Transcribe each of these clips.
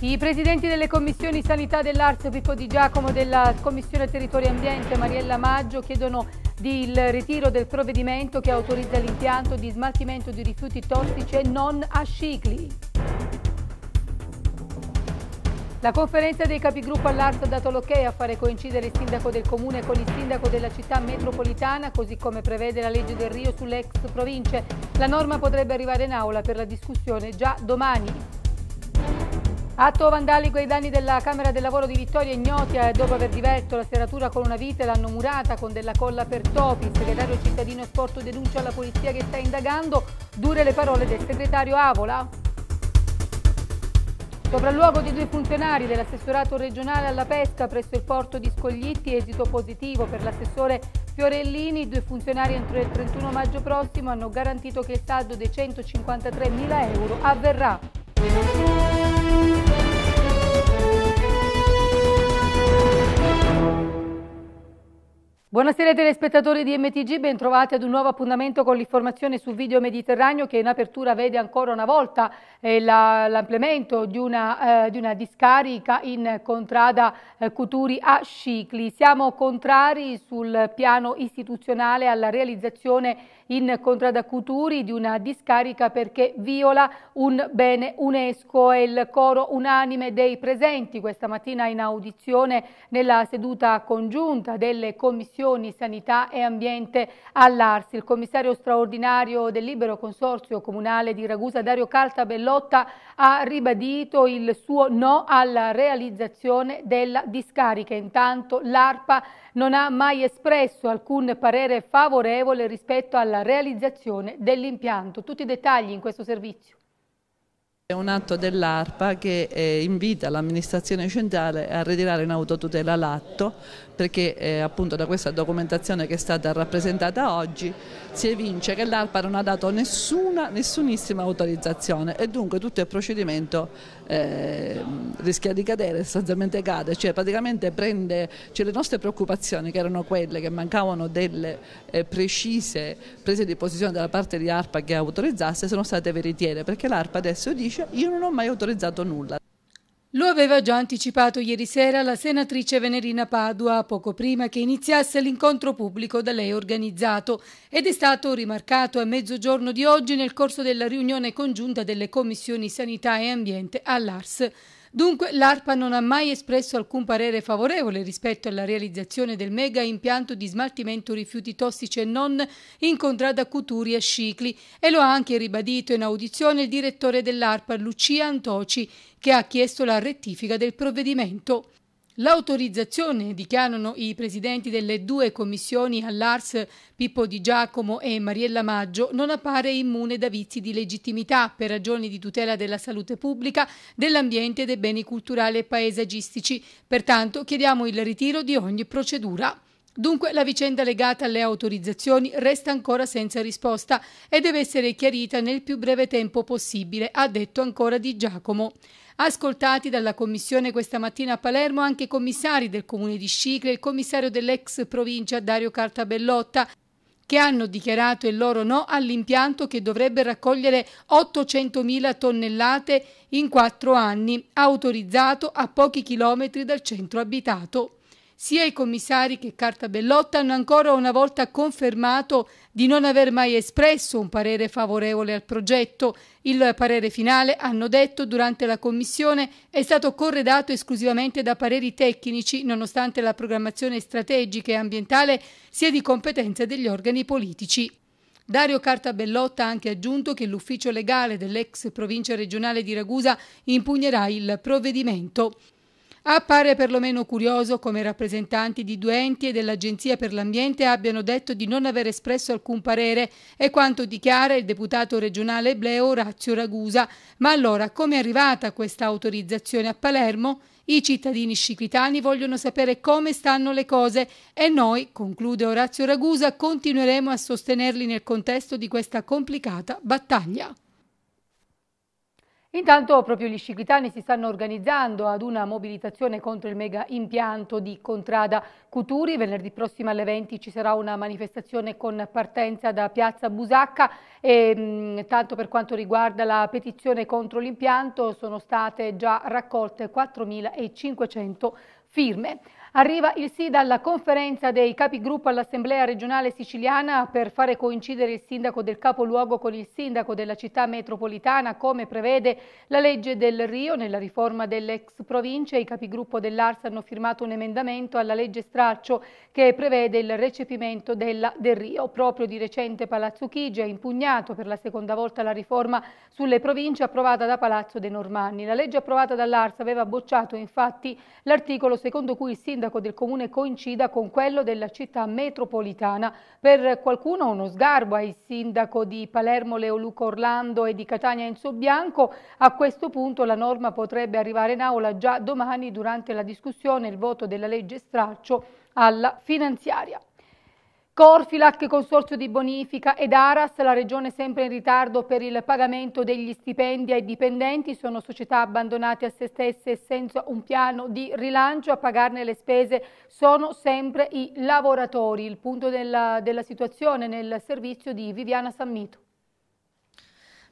I presidenti delle commissioni sanità dell'Arso, Pippo Di Giacomo, della commissione territorio e ambiente, Mariella Maggio, chiedono il ritiro del provvedimento che autorizza l'impianto di smaltimento di rifiuti tossici e non ascicli. La conferenza dei capigruppo all'Arso ha dato l'ok a fare coincidere il sindaco del comune con il sindaco della città metropolitana, così come prevede la legge del Rio sulle ex province. La norma potrebbe arrivare in aula per la discussione già domani. Atto vandalico ai danni della Camera del Lavoro di Vittoria Ignotia e eh, dopo aver diverto la serratura con una vite l'hanno murata con della colla per topi. Il segretario cittadino sporto denuncia alla polizia che sta indagando. Dure le parole del segretario Avola. Sopralluogo di due funzionari dell'assessorato regionale alla pesca presso il porto di Scoglitti, esito positivo per l'assessore Fiorellini. I due funzionari entro il 31 maggio prossimo hanno garantito che il saldo dei 153.000 euro avverrà. Buonasera telespettatori di MTG, bentrovati ad un nuovo appuntamento con l'informazione su video Mediterraneo che in apertura vede ancora una volta eh, l'amplemento la, di, eh, di, una discarica in contrada eh, Cuturi a Scicli. Siamo contrari sul piano istituzionale alla realizzazione in Contradacuturi di una discarica perché viola un bene UNESCO e il coro unanime dei presenti questa mattina in audizione nella seduta congiunta delle commissioni sanità e ambiente all'Arsi. Il commissario straordinario del Libero Consorzio Comunale di Ragusa Dario Caltabellotta ha ribadito il suo no alla realizzazione della discarica. Intanto l'ARPA non ha mai espresso alcun parere favorevole rispetto alla alla realizzazione dell'impianto. Tutti i dettagli in questo servizio. È un atto dell'ARPA che eh, invita l'amministrazione centrale a ritirare in autotutela l'atto perché eh, appunto da questa documentazione che è stata rappresentata oggi si evince che l'ARPA non ha dato nessuna, nessunissima autorizzazione e dunque tutto il procedimento eh, rischia di cadere, sostanzialmente cade, cioè praticamente prende cioè le nostre preoccupazioni che erano quelle che mancavano delle eh, precise prese di posizione dalla parte di ARPA che autorizzasse sono state veritiere perché l'ARPA adesso dice io non ho mai autorizzato nulla. Lo aveva già anticipato ieri sera la senatrice Venerina Padua, poco prima che iniziasse l'incontro pubblico da lei organizzato ed è stato rimarcato a mezzogiorno di oggi nel corso della riunione congiunta delle commissioni sanità e ambiente all'ARS. Dunque l'ARPA non ha mai espresso alcun parere favorevole rispetto alla realizzazione del mega impianto di smaltimento rifiuti tossici e non in contrada Cuturi e Scicli e lo ha anche ribadito in audizione il direttore dell'ARPA Lucia Antoci che ha chiesto la rettifica del provvedimento. L'autorizzazione, dichiarano i presidenti delle due commissioni all'Ars, Pippo Di Giacomo e Mariella Maggio, non appare immune da vizi di legittimità per ragioni di tutela della salute pubblica, dell'ambiente e dei beni culturali e paesaggistici. Pertanto chiediamo il ritiro di ogni procedura. Dunque la vicenda legata alle autorizzazioni resta ancora senza risposta e deve essere chiarita nel più breve tempo possibile, ha detto ancora Di Giacomo. Ascoltati dalla Commissione questa mattina a Palermo anche i commissari del Comune di Scicle e il commissario dell'ex provincia Dario Cartabellotta, che hanno dichiarato il loro no all'impianto che dovrebbe raccogliere 800.000 tonnellate in quattro anni, autorizzato a pochi chilometri dal centro abitato. Sia i commissari che Carta Bellotta hanno ancora una volta confermato di non aver mai espresso un parere favorevole al progetto. Il parere finale, hanno detto, durante la commissione è stato corredato esclusivamente da pareri tecnici, nonostante la programmazione strategica e ambientale sia di competenza degli organi politici. Dario Cartabellotta ha anche aggiunto che l'ufficio legale dell'ex provincia regionale di Ragusa impugnerà il provvedimento. Appare perlomeno curioso come i rappresentanti di due enti e dell'Agenzia per l'Ambiente abbiano detto di non aver espresso alcun parere, è quanto dichiara il deputato regionale Bleo Orazio Ragusa. Ma allora come è arrivata questa autorizzazione a Palermo? I cittadini sciclitani vogliono sapere come stanno le cose e noi, conclude Orazio Ragusa, continueremo a sostenerli nel contesto di questa complicata battaglia. Intanto proprio gli sciclitani si stanno organizzando ad una mobilitazione contro il mega impianto di Contrada Cuturi. Venerdì prossimo alle 20 ci sarà una manifestazione con partenza da Piazza Busacca e mh, mm, tanto per quanto riguarda la petizione contro l'impianto sono state già raccolte 4.500 firme. Arriva il sì dalla conferenza dei capigruppo all'Assemblea regionale siciliana per fare coincidere il sindaco del capoluogo con il sindaco della città metropolitana come prevede la legge del Rio nella riforma dell'ex provincia. I capigruppo dell'Ars hanno firmato un emendamento alla legge Straccio che prevede il recepimento della del Rio. Proprio di recente Palazzo Chigi ha impugnato per la seconda volta la riforma sulle province approvata da Palazzo De Normanni. La legge approvata dall'Ars aveva bocciato infatti l'articolo secondo cui il sindaco sindaco del comune coincida con quello della città metropolitana. Per qualcuno uno sgarbo ai sindaco di Palermo Leoluco Orlando e di Catania Enzo Bianco. A questo punto la norma potrebbe arrivare in aula già domani durante la discussione e il voto della legge straccio alla finanziaria. Corfilac, Consorzio di Bonifica ed Aras, la regione sempre in ritardo per il pagamento degli stipendi ai dipendenti, sono società abbandonate a se stesse senza un piano di rilancio, a pagarne le spese sono sempre i lavoratori, il punto della, della situazione nel servizio di Viviana Sammito.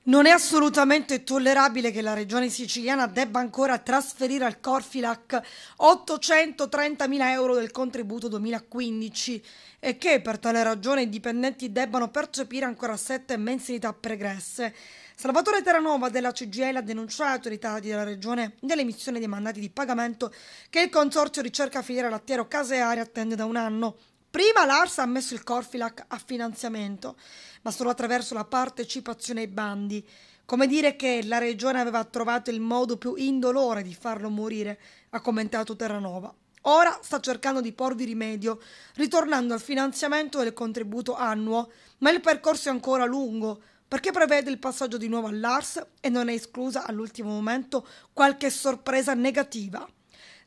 Non è assolutamente tollerabile che la regione siciliana debba ancora trasferire al Corfilac 830.000 euro del contributo 2015 e che per tale ragione i dipendenti debbano percepire ancora sette mensilità pregresse. Salvatore Terranova della CGL ha denunciato i ritardi della regione nell'emissione dei mandati di pagamento che il consorzio ricerca filiera lattiero casearia attende da un anno. Prima Lars ha messo il Corfilac a finanziamento, ma solo attraverso la partecipazione ai bandi. Come dire che la regione aveva trovato il modo più indolore di farlo morire, ha commentato Terranova. Ora sta cercando di porvi rimedio, ritornando al finanziamento del contributo annuo, ma il percorso è ancora lungo, perché prevede il passaggio di nuovo all'ARS e non è esclusa all'ultimo momento qualche sorpresa negativa.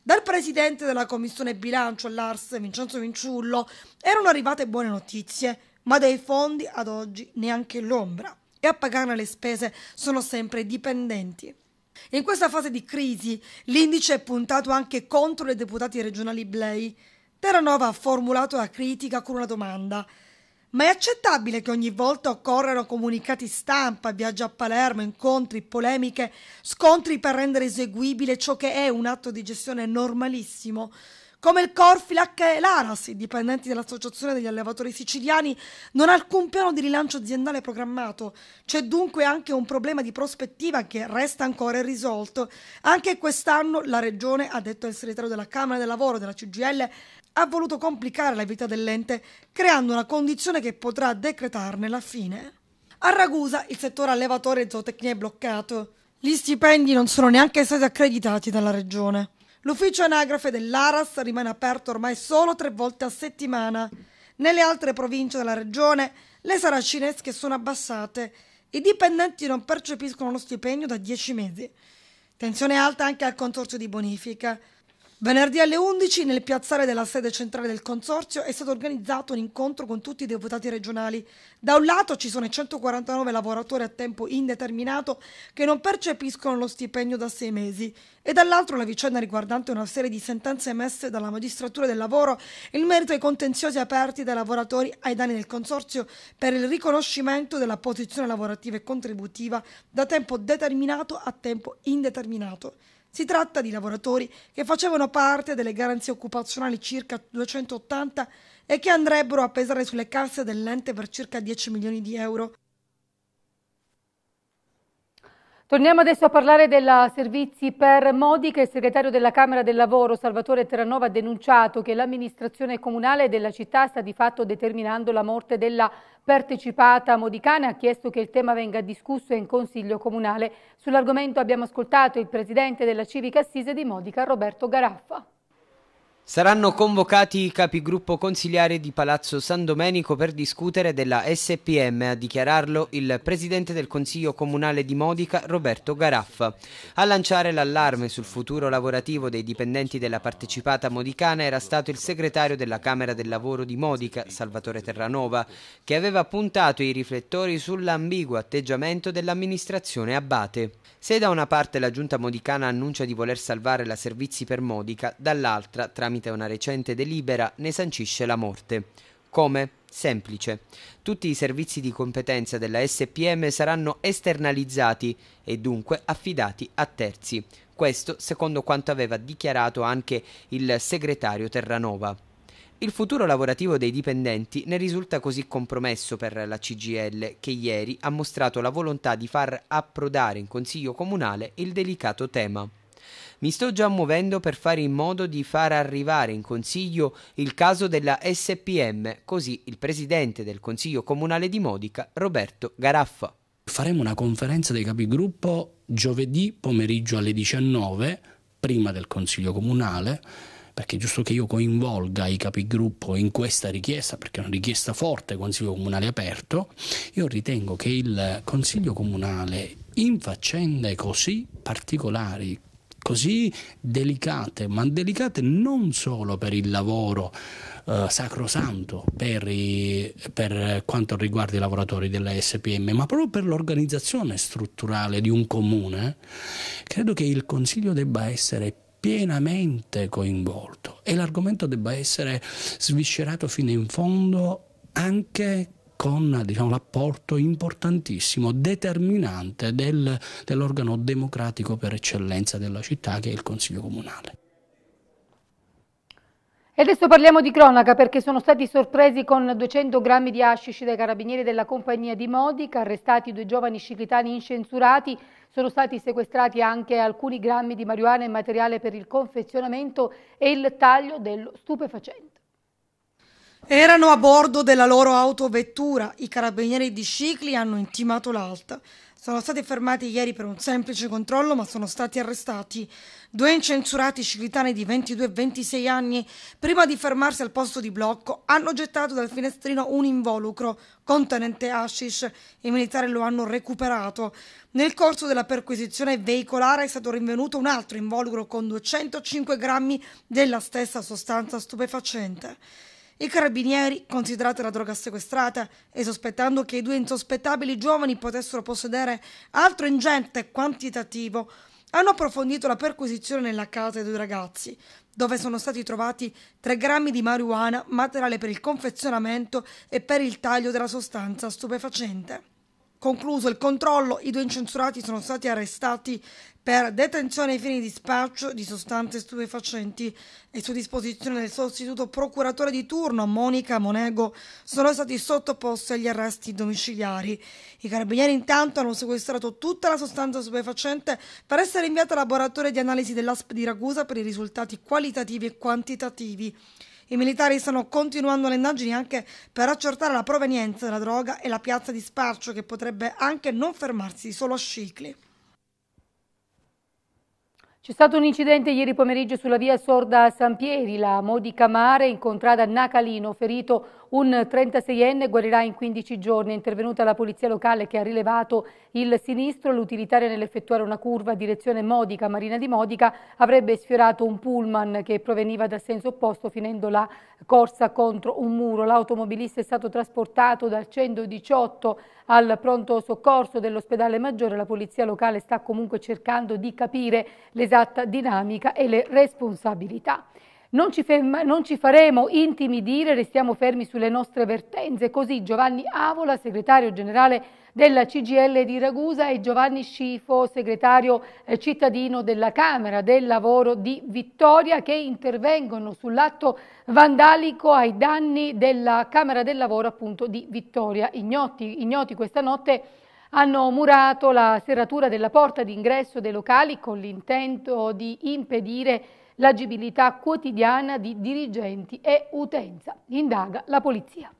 Dal presidente della commissione bilancio Lars Vincenzo Vinciullo, erano arrivate buone notizie, ma dei fondi ad oggi neanche l'ombra e a pagarne le spese sono sempre i dipendenti. In questa fase di crisi l'indice è puntato anche contro i deputati regionali Blei. Terranova ha formulato la critica con una domanda. Ma è accettabile che ogni volta occorrano comunicati stampa, viaggi a Palermo, incontri, polemiche, scontri per rendere eseguibile ciò che è un atto di gestione normalissimo? Come il Corfilac e l'Aras, i dipendenti dell'Associazione degli Allevatori Siciliani, non ha alcun piano di rilancio aziendale programmato. C'è dunque anche un problema di prospettiva che resta ancora irrisolto. Anche quest'anno la Regione, ha detto il segretario della Camera del Lavoro della CGL, ha voluto complicare la vita dell'ente creando una condizione che potrà decretarne la fine. A Ragusa il settore allevatore e zootecnia è bloccato. Gli stipendi non sono neanche stati accreditati dalla regione. L'ufficio anagrafe dell'Aras rimane aperto ormai solo tre volte a settimana. Nelle altre province della regione le saracinesche sono abbassate. I dipendenti non percepiscono lo stipendio da dieci mesi. Tensione alta anche al consorzio di bonifica. Venerdì alle 11 nel piazzale della sede centrale del Consorzio è stato organizzato un incontro con tutti i deputati regionali. Da un lato ci sono i 149 lavoratori a tempo indeterminato che non percepiscono lo stipendio da sei mesi e dall'altro la vicenda riguardante una serie di sentenze emesse dalla magistratura del lavoro in merito ai contenziosi aperti dai lavoratori ai danni del Consorzio per il riconoscimento della posizione lavorativa e contributiva da tempo determinato a tempo indeterminato. Si tratta di lavoratori che facevano parte delle garanzie occupazionali circa 280 e che andrebbero a pesare sulle casse dell'ente per circa 10 milioni di euro. Torniamo adesso a parlare della servizi per Modi il segretario della Camera del Lavoro Salvatore Terranova ha denunciato che l'amministrazione comunale della città sta di fatto determinando la morte della partecipata Modicana ha chiesto che il tema venga discusso in Consiglio Comunale. Sull'argomento abbiamo ascoltato il presidente della Civica Assise di Modica, Roberto Garaffa. Saranno convocati i capigruppo consigliari di Palazzo San Domenico per discutere della SPM, a dichiararlo il presidente del Consiglio Comunale di Modica, Roberto Garaffa. A lanciare l'allarme sul futuro lavorativo dei dipendenti della partecipata modicana era stato il segretario della Camera del Lavoro di Modica, Salvatore Terranova, che aveva puntato i riflettori sull'ambiguo atteggiamento dell'amministrazione Abate. Se da una parte la giunta modicana annuncia di voler salvare la servizi per Modica, dall'altra, tramite tramite una recente delibera ne sancisce la morte. Come? Semplice. Tutti i servizi di competenza della SPM saranno esternalizzati e dunque affidati a terzi. Questo secondo quanto aveva dichiarato anche il segretario Terranova. Il futuro lavorativo dei dipendenti ne risulta così compromesso per la CGL che ieri ha mostrato la volontà di far approdare in Consiglio Comunale il delicato tema. Mi sto già muovendo per fare in modo di far arrivare in Consiglio il caso della SPM, così il presidente del Consiglio Comunale di Modica, Roberto Garaffa. Faremo una conferenza dei capigruppo giovedì pomeriggio alle 19, prima del Consiglio Comunale, perché è giusto che io coinvolga i capigruppo in questa richiesta, perché è una richiesta forte, Consiglio Comunale aperto, io ritengo che il Consiglio Comunale in faccende così particolari così delicate, ma delicate non solo per il lavoro eh, sacrosanto per, i, per quanto riguarda i lavoratori della SPM, ma proprio per l'organizzazione strutturale di un comune, credo che il Consiglio debba essere pienamente coinvolto e l'argomento debba essere sviscerato fino in fondo anche con diciamo, l'apporto importantissimo, determinante del, dell'organo democratico per eccellenza della città che è il Consiglio Comunale. E adesso parliamo di cronaca perché sono stati sorpresi con 200 grammi di hashish dai carabinieri della compagnia di Modica, arrestati due giovani ciclitani incensurati, sono stati sequestrati anche alcuni grammi di marijuana e materiale per il confezionamento e il taglio dello stupefacente. Erano a bordo della loro autovettura. I carabinieri di Scicli hanno intimato l'alta. Sono stati fermati ieri per un semplice controllo, ma sono stati arrestati due incensurati ciclitani di 22 e 26 anni. Prima di fermarsi al posto di blocco, hanno gettato dal finestrino un involucro contenente hashish. I militari lo hanno recuperato. Nel corso della perquisizione veicolare è stato rinvenuto un altro involucro con 205 grammi della stessa sostanza stupefacente. I carabinieri, considerata la droga sequestrata e sospettando che i due insospettabili giovani potessero possedere altro ingente quantitativo, hanno approfondito la perquisizione nella casa dei due ragazzi, dove sono stati trovati 3 grammi di marijuana, materiale per il confezionamento e per il taglio della sostanza stupefacente. Concluso il controllo, i due incensurati sono stati arrestati per detenzione ai fini di spaccio di sostanze stupefacenti e su disposizione del sostituto procuratore di turno Monica Monego sono stati sottoposti agli arresti domiciliari. I carabinieri intanto hanno sequestrato tutta la sostanza stupefacente per essere inviata al laboratorio di analisi dell'ASP di Ragusa per i risultati qualitativi e quantitativi. I militari stanno continuando le indagini anche per accertare la provenienza della droga e la piazza di spaccio che potrebbe anche non fermarsi solo a Scicli. C'è stato un incidente ieri pomeriggio sulla via Sorda Sampieri, la Modi Camare incontrata Nacalino, ferito un 36enne guarirà in 15 giorni. È intervenuta la polizia locale che ha rilevato il sinistro. L'utilitario nell'effettuare una curva a direzione Modica, Marina di Modica, avrebbe sfiorato un pullman che proveniva dal senso opposto finendo la corsa contro un muro. L'automobilista è stato trasportato dal 118 al pronto soccorso dell'ospedale Maggiore. La polizia locale sta comunque cercando di capire l'esatta dinamica e le responsabilità. Non ci, ferma, non ci, faremo intimidire, restiamo fermi sulle nostre vertenze. Così Giovanni Avola, segretario generale della CGL di Ragusa e Giovanni Scifo, segretario eh, cittadino della Camera del Lavoro di Vittoria, che intervengono sull'atto vandalico ai danni della Camera del Lavoro appunto di Vittoria. Ignoti, ignoti questa notte hanno murato la serratura della porta d'ingresso dei locali con l'intento di impedire l'agibilità quotidiana di dirigenti e utenza, indaga la polizia.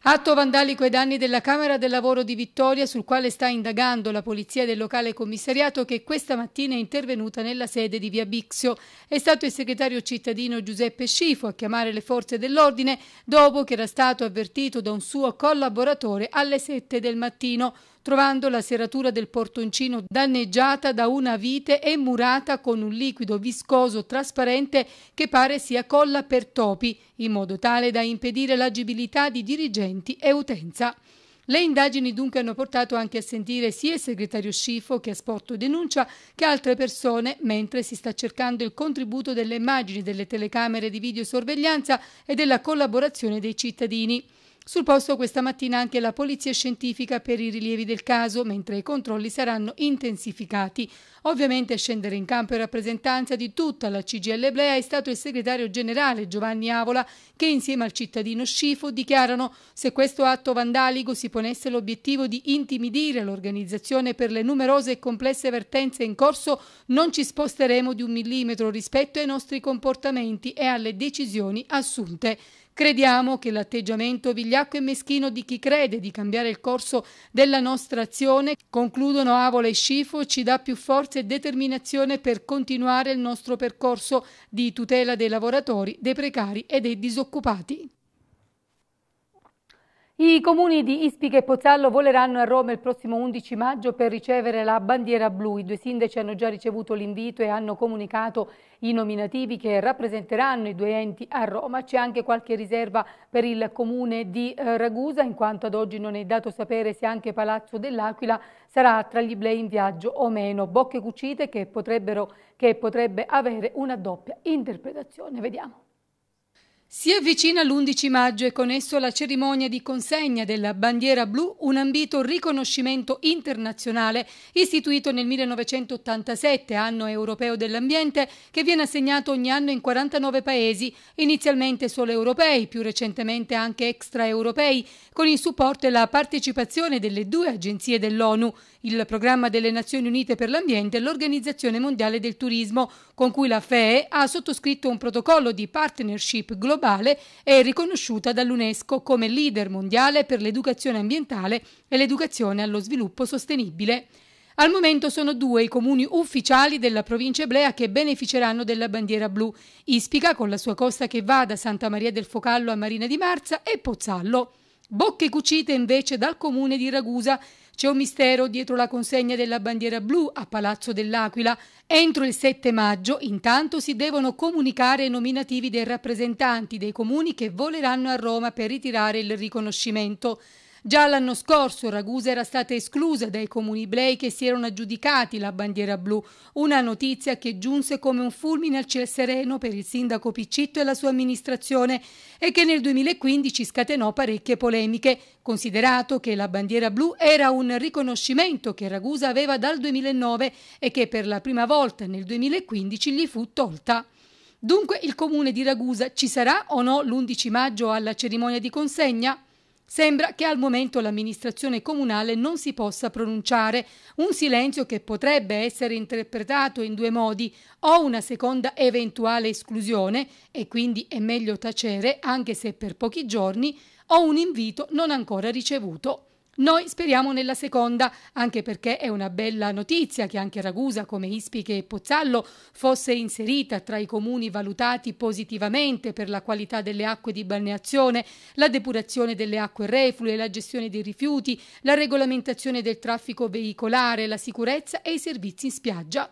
Atto vandalico ai danni della Camera del Lavoro di Vittoria sul quale sta indagando la polizia del locale commissariato che questa mattina è intervenuta nella sede di Via Bixio. È stato il segretario cittadino Giuseppe Scifo a chiamare le forze dell'ordine dopo che era stato avvertito da un suo collaboratore alle 7 del mattino trovando la serratura del portoncino danneggiata da una vite e murata con un liquido viscoso trasparente che pare sia colla per topi, in modo tale da impedire l'agibilità di dirigenti e utenza. Le indagini dunque hanno portato anche a sentire sia il segretario Scifo che ha sporto denuncia che altre persone mentre si sta cercando il contributo delle immagini delle telecamere di videosorveglianza e della collaborazione dei cittadini. Sul posto questa mattina anche la polizia scientifica per i rilievi del caso, mentre i controlli saranno intensificati. Ovviamente scendere in campo in rappresentanza di tutta la CGL Blea è stato il segretario generale Giovanni Avola che insieme al cittadino Scifo dichiarano se questo atto vandalico si ponesse l'obiettivo di intimidire l'organizzazione per le numerose e complesse vertenze in corso non ci sposteremo di un millimetro rispetto ai nostri comportamenti e alle decisioni assunte. Crediamo che l'atteggiamento vigliacco e meschino di chi crede di cambiare il corso della nostra azione, concludono Avola e Scifo, ci dà più forza e determinazione per continuare il nostro percorso di tutela dei lavoratori, dei precari e dei disoccupati. I comuni di Ispica e Pozzallo voleranno a Roma il prossimo 11 maggio per ricevere la bandiera blu. I due sindaci hanno già ricevuto l'invito e hanno comunicato i nominativi che rappresenteranno i due enti a Roma. C'è anche qualche riserva per il comune di eh, Ragusa, in quanto ad oggi non è dato sapere se anche Palazzo dell'Aquila sarà tra gli blei in viaggio o meno. Bocche cucite che, che potrebbe avere una doppia interpretazione. Vediamo. Si avvicina l'11 maggio e con esso la cerimonia di consegna della bandiera blu, un ambito riconoscimento internazionale istituito nel 1987, anno europeo dell'ambiente, che viene assegnato ogni anno in 49 paesi, inizialmente solo europei, più recentemente anche extraeuropei, con il supporto e la partecipazione delle due agenzie dell'ONU, il programma delle Nazioni Unite per l'Ambiente e l'Organizzazione Mondiale del Turismo, con cui la FEE ha sottoscritto un protocollo di partnership globale globale è riconosciuta dall'UNESCO come leader mondiale per l'educazione ambientale e l'educazione allo sviluppo sostenibile. Al momento sono due i comuni ufficiali della provincia eblea che beneficeranno della bandiera blu, Ispica con la sua costa che va da Santa Maria del Focallo a Marina di Marza e Pozzallo. Bocche cucite invece dal comune di Ragusa c'è un mistero dietro la consegna della bandiera blu a Palazzo dell'Aquila. Entro il 7 maggio intanto si devono comunicare i nominativi dei rappresentanti dei comuni che voleranno a Roma per ritirare il riconoscimento. Già l'anno scorso Ragusa era stata esclusa dai comuni blei che si erano aggiudicati la bandiera blu, una notizia che giunse come un fulmine al ciel sereno per il sindaco Piccitto e la sua amministrazione e che nel 2015 scatenò parecchie polemiche, considerato che la bandiera blu era un riconoscimento che Ragusa aveva dal 2009 e che per la prima volta nel 2015 gli fu tolta. Dunque il comune di Ragusa ci sarà o no l'11 maggio alla cerimonia di consegna? Sembra che al momento l'amministrazione comunale non si possa pronunciare, un silenzio che potrebbe essere interpretato in due modi, o una seconda eventuale esclusione, e quindi è meglio tacere anche se per pochi giorni, o un invito non ancora ricevuto. Noi speriamo nella seconda, anche perché è una bella notizia che anche Ragusa, come Ispiche e Pozzallo, fosse inserita tra i comuni valutati positivamente per la qualità delle acque di balneazione, la depurazione delle acque reflue, la gestione dei rifiuti, la regolamentazione del traffico veicolare, la sicurezza e i servizi in spiaggia.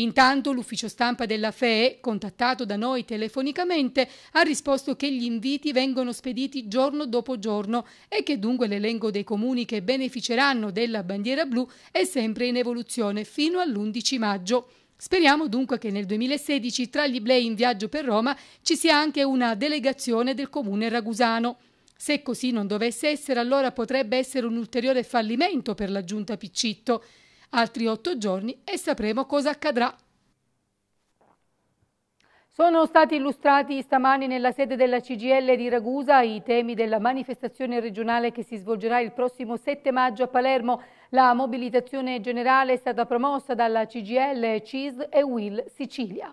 Intanto l'ufficio stampa della FEE, contattato da noi telefonicamente, ha risposto che gli inviti vengono spediti giorno dopo giorno e che dunque l'elenco dei comuni che beneficeranno della bandiera blu è sempre in evoluzione fino all'11 maggio. Speriamo dunque che nel 2016 tra gli blei in viaggio per Roma ci sia anche una delegazione del comune ragusano. Se così non dovesse essere, allora potrebbe essere un ulteriore fallimento per la giunta Piccitto altri otto giorni e sapremo cosa accadrà. Sono stati illustrati stamani nella sede della CGL di Ragusa i temi della manifestazione regionale che si svolgerà il prossimo 7 maggio a Palermo. La mobilitazione generale è stata promossa dalla CGL, CIS e WIL Sicilia.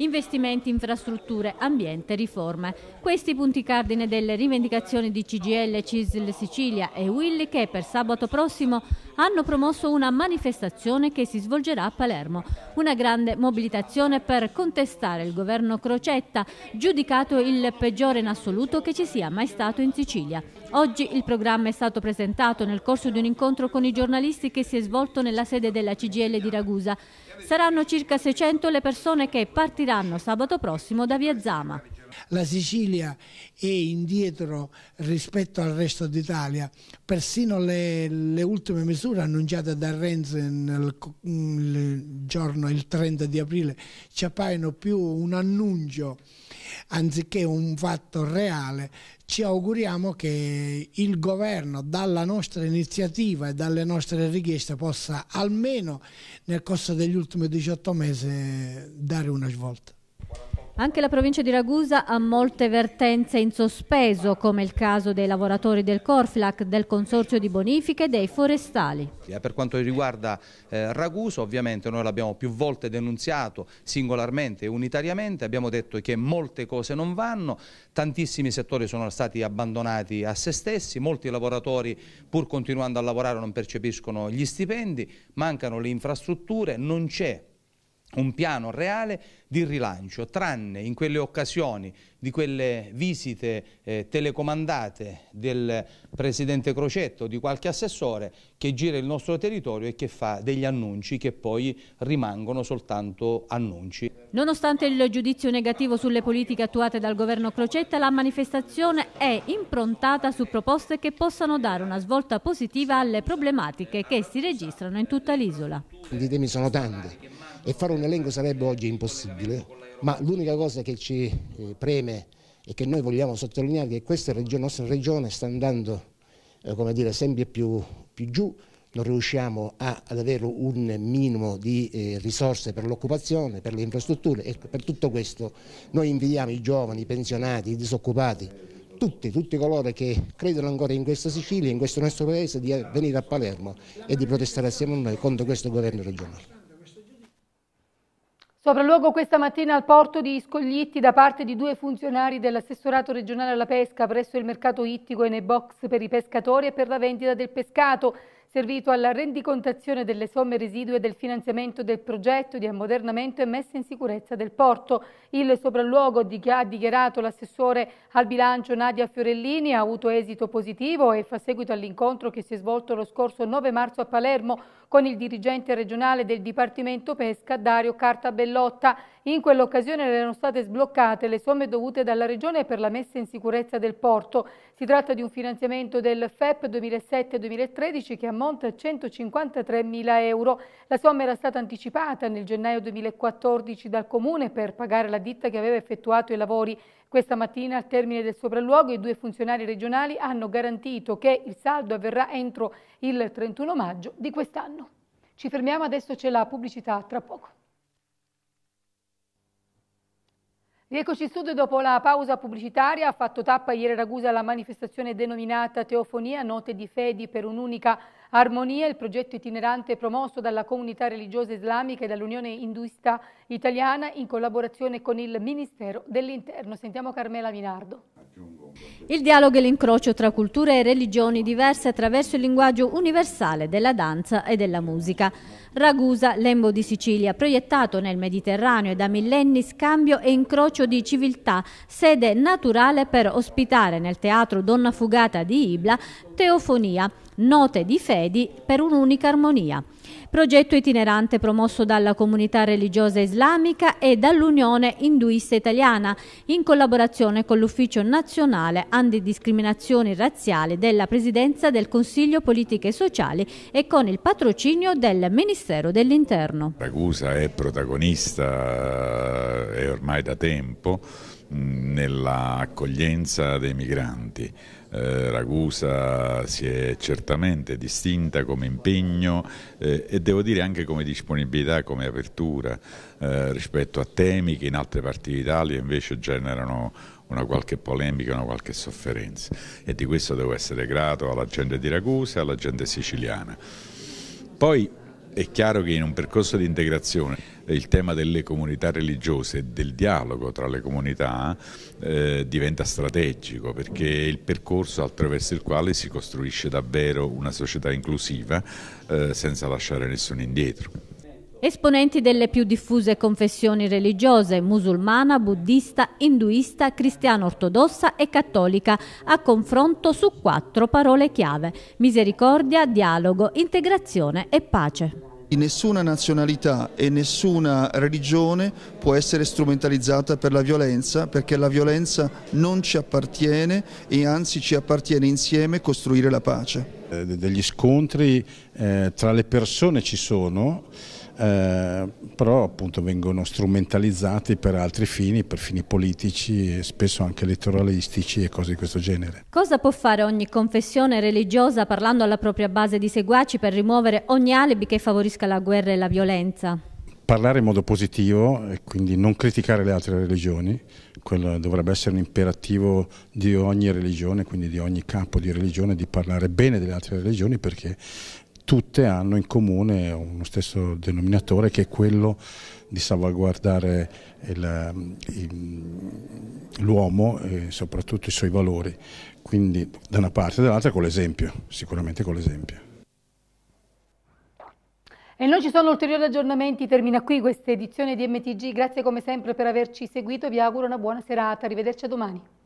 Investimenti, infrastrutture, ambiente, riforme. Questi punti cardine delle rivendicazioni di CGL, CISL Sicilia e WIL che per sabato prossimo hanno promosso una manifestazione che si svolgerà a Palermo. Una grande mobilitazione per contestare il governo Crocetta, giudicato il peggiore in assoluto che ci sia mai stato in Sicilia. Oggi il programma è stato presentato nel corso di un incontro con i giornalisti che si è svolto nella sede della CGL di Ragusa. Saranno circa 600 le persone che partiranno sabato prossimo da Via Zama. La Sicilia è indietro rispetto al resto d'Italia, persino le, le, ultime misure annunciate da Renzi nel, nel giorno il 30 di aprile ci appaiono più un annuncio anziché un fatto reale, ci auguriamo che il governo dalla nostra iniziativa e dalle nostre richieste possa almeno nel corso degli ultimi 18 mesi dare una svolta. Anche la provincia di Ragusa ha molte vertenze in sospeso, come il caso dei lavoratori del Corflac, del Consorzio di Bonifiche e dei forestali. Eh, per quanto riguarda eh, Ragusa, ovviamente noi l'abbiamo più volte denunziato singolarmente e unitariamente, abbiamo detto che molte cose non vanno, tantissimi settori sono stati abbandonati a se stessi, molti lavoratori pur continuando a lavorare non percepiscono gli stipendi, mancano le infrastrutture, non c'è un piano reale di rilancio, tranne in quelle occasioni di quelle visite eh, telecomandate del Presidente Crocetto, di qualche assessore che gira il nostro territorio e che fa degli annunci che poi rimangono soltanto annunci. Nonostante il giudizio negativo sulle politiche attuate dal governo Crocetta, la manifestazione è improntata su proposte che possano dare una svolta positiva alle problematiche che si registrano in tutta l'isola. Gli temi sono tanti e fare un elenco sarebbe oggi impossibile, ma l'unica cosa che ci eh, preme e che noi vogliamo sottolineare è che questa regione, nostra regione sta andando eh, dire, sempre più, più, giù, non riusciamo a, ad avere un minimo di eh, risorse per l'occupazione, per le infrastrutture e per tutto questo noi invidiamo i giovani, i pensionati, i disoccupati, tutti, tutti coloro che credono ancora in questa Sicilia, in questo nostro paese, di venire a Palermo e di protestare assieme a noi contro questo governo regionale. Sopralluogo questa mattina al porto di Scoglitti da parte di due funzionari dell'assessorato regionale alla pesca presso il mercato ittico e nei box per i pescatori e per la vendita del pescato, servito alla rendicontazione delle somme residue del finanziamento del progetto di ammodernamento e messa in sicurezza del porto. Il sopralluogo di ha dichiarato l'assessore al bilancio Nadia Fiorellini ha avuto esito positivo e fa seguito all'incontro che si è svolto lo scorso 9 marzo a Palermo con il dirigente regionale del Dipartimento Pesca Dario Cartabellotta. In quell'occasione erano state sbloccate le somme dovute dalla Regione per la messa in sicurezza del porto. Si tratta di un finanziamento del FEP 2007-2013 che ammonta a 153 mila euro. La somma era stata anticipata nel gennaio 2014 dal Comune per pagare la ditta che aveva effettuato i lavori questa mattina, al termine del sopralluogo, i due funzionari regionali hanno garantito che il saldo avverrà entro il 31 maggio di quest'anno. Ci fermiamo, adesso c'è la pubblicità, tra poco. Rieccoci in studio dopo la pausa pubblicitaria, ha fatto tappa ieri a Ragusa la manifestazione denominata Teofonia, note di fedi per un'unica armonia, il progetto itinerante promosso dalla comunità religiosa islamica e dall'Unione Induista Italiana in collaborazione con il Ministero dell'Interno. Sentiamo Carmela Minardo. Il dialogo e l'incrocio tra culture e religioni diverse attraverso il linguaggio universale della danza e della musica. Ragusa, lembo di Sicilia, proiettato nel Mediterraneo e da millenni scambio e incrocio di civiltà, sede naturale per ospitare nel teatro Donna Fugata di Ibla teofonia, note di fedi per un'unica armonia progetto itinerante promosso dalla comunità religiosa islamica e dall'Unione Induista Italiana in collaborazione con l'Ufficio Nazionale Antidiscriminazioni Razziali della Presidenza del Consiglio Politiche e Sociali e con il patrocinio del Ministero dell'Interno. Ragusa è protagonista, eh, è ormai da tempo, mm, nell'accoglienza dei migranti eh, Ragusa si è certamente distinta come impegno eh, e devo dire anche come disponibilità, come apertura eh, rispetto a temi che in altre parti d'Italia invece generano una qualche polemica, una qualche sofferenza e di questo devo essere grato alla gente di Ragusa e alla gente siciliana. Poi è chiaro che in un percorso di integrazione eh, il tema delle comunità religiose e del dialogo tra le comunità eh, diventa strategico perché è il percorso attraverso il quale si costruisce davvero una società inclusiva eh, senza lasciare nessuno indietro. Esponenti delle più diffuse confessioni religiose, musulmana, buddista, induista, cristiano ortodossa e cattolica, a confronto su quattro parole chiave: misericordia, dialogo, integrazione e pace. Nessuna nazionalità e nessuna religione può essere strumentalizzata per la violenza perché la violenza non ci appartiene e anzi ci appartiene insieme costruire la pace. Eh, degli scontri eh, tra le persone ci sono eh, però appunto vengono strumentalizzati per altri fini, per fini politici e spesso anche elettoralistici e cose di questo genere. Cosa può fare ogni confessione religiosa parlando alla propria base di seguaci per rimuovere ogni alibi che favorisca la guerra e la violenza? Parlare in modo positivo e quindi non criticare le altre religioni, quello dovrebbe essere un imperativo di ogni religione, quindi di ogni capo di religione, di parlare bene delle altre religioni perché tutte hanno in comune uno stesso denominatore che è quello di salvaguardare l'uomo e soprattutto i suoi valori, quindi da una parte e dall'altra con l'esempio, sicuramente con l'esempio. E non ci sono ulteriori aggiornamenti, termina qui questa edizione di MTG, grazie come sempre per averci seguito, vi auguro una buona serata, arrivederci a domani.